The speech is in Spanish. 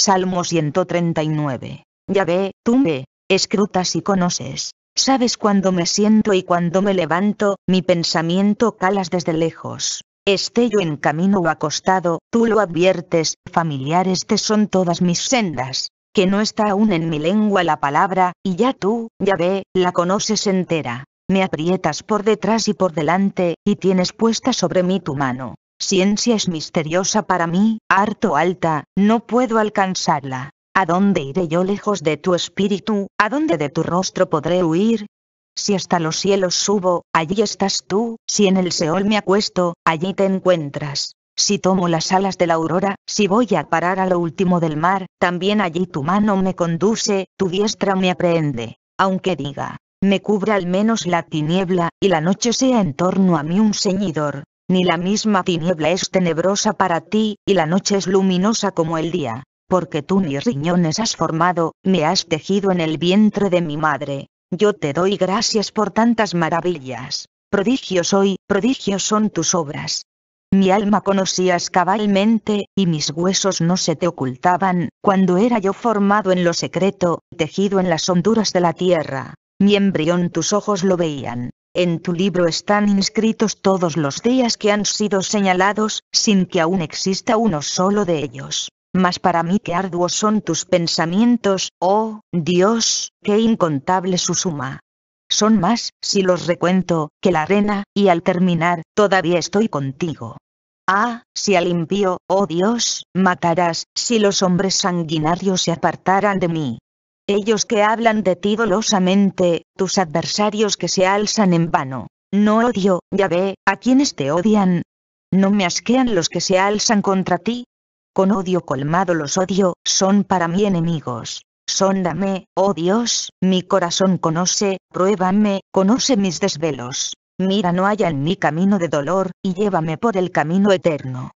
Salmo 139. Ya ve, tú me escrutas y conoces. Sabes cuando me siento y cuando me levanto, mi pensamiento calas desde lejos. Esté yo en camino o acostado, tú lo adviertes, familiares te son todas mis sendas. Que no está aún en mi lengua la palabra, y ya tú, ya ve, la conoces entera. Me aprietas por detrás y por delante, y tienes puesta sobre mí tu mano. Ciencia es misteriosa para mí, harto alta, no puedo alcanzarla. ¿A dónde iré yo lejos de tu espíritu? ¿A dónde de tu rostro podré huir? Si hasta los cielos subo, allí estás tú, si en el Seol me acuesto, allí te encuentras. Si tomo las alas de la aurora, si voy a parar a lo último del mar, también allí tu mano me conduce, tu diestra me aprehende. Aunque diga, me cubra al menos la tiniebla, y la noche sea en torno a mí un ceñidor, ni la misma tiniebla es tenebrosa para ti, y la noche es luminosa como el día, porque tú mis riñones has formado, me has tejido en el vientre de mi madre. Yo te doy gracias por tantas maravillas. prodigio soy, prodigios son tus obras. Mi alma conocías cabalmente, y mis huesos no se te ocultaban, cuando era yo formado en lo secreto, tejido en las honduras de la tierra. Mi embrión tus ojos lo veían. En tu libro están inscritos todos los días que han sido señalados, sin que aún exista uno solo de ellos. Mas para mí qué arduos son tus pensamientos, oh, Dios, qué incontable su suma. Son más, si los recuento, que la arena, y al terminar, todavía estoy contigo. Ah, si al impío, oh Dios, matarás, si los hombres sanguinarios se apartaran de mí, ellos que hablan de ti dolosamente, tus adversarios que se alzan en vano. No odio, ya ve, a quienes te odian. No me asquean los que se alzan contra ti. Con odio colmado los odio, son para mí enemigos. Sóndame, oh Dios, mi corazón conoce, pruébame, conoce mis desvelos. Mira no haya en mi camino de dolor, y llévame por el camino eterno.